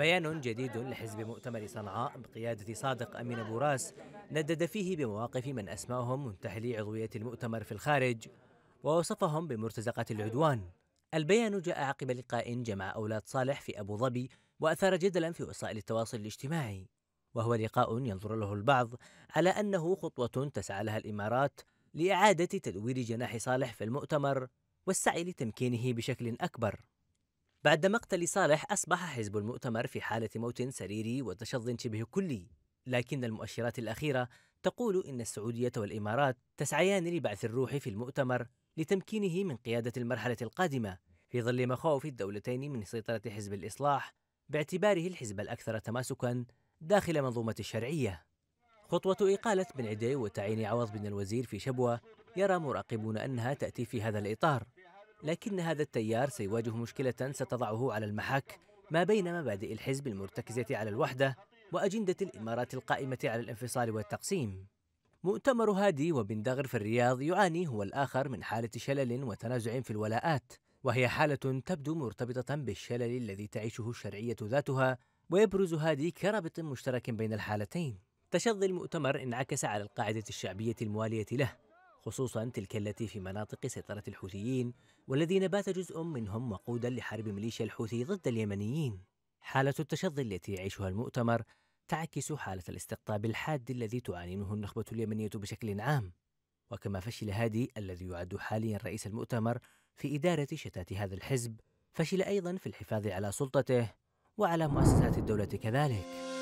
بيان جديد لحزب مؤتمر صنعاء بقيادة صادق أمين أبو راس ندد فيه بمواقف من أسمائهم منتحلي عضوية المؤتمر في الخارج ووصفهم بمرتزقة العدوان البيان جاء عقب لقاء جمع أولاد صالح في أبو ظبي وأثار جدلا في وسائل التواصل الاجتماعي وهو لقاء ينظر له البعض على أنه خطوة تسعى لها الإمارات لإعادة تدوير جناح صالح في المؤتمر والسعي لتمكينه بشكل أكبر بعد مقتل صالح أصبح حزب المؤتمر في حالة موت سريري وتشظ شبه كلي لكن المؤشرات الأخيرة تقول إن السعودية والإمارات تسعيان لبعث الروح في المؤتمر لتمكينه من قيادة المرحلة القادمة في ظل مخاوف الدولتين من سيطرة حزب الإصلاح باعتباره الحزب الأكثر تماسكا داخل منظومة الشرعية خطوة إقالة بن عدي وتعيين عوض بن الوزير في شبوة يرى مراقبون أنها تأتي في هذا الإطار لكن هذا التيار سيواجه مشكلة ستضعه على المحك ما بين مبادئ الحزب المرتكزة على الوحدة وأجندة الإمارات القائمة على الانفصال والتقسيم مؤتمر هادي وبندغر في الرياض يعاني هو الآخر من حالة شلل وتنازع في الولاءات وهي حالة تبدو مرتبطة بالشلل الذي تعيشه الشرعية ذاتها ويبرز هادي كرابط مشترك بين الحالتين تشظي المؤتمر انعكس على القاعدة الشعبية الموالية له خصوصا تلك التي في مناطق سيطرة الحوثيين والذين بات جزء منهم وقودا لحرب ميليشيا الحوثي ضد اليمنيين حالة التشظي التي يعيشها المؤتمر تعكس حالة الاستقطاب الحاد الذي تعاني منه النخبة اليمنية بشكل عام وكما فشل هادي الذي يعد حاليا رئيس المؤتمر في إدارة شتات هذا الحزب فشل أيضا في الحفاظ على سلطته وعلى مؤسسات الدولة كذلك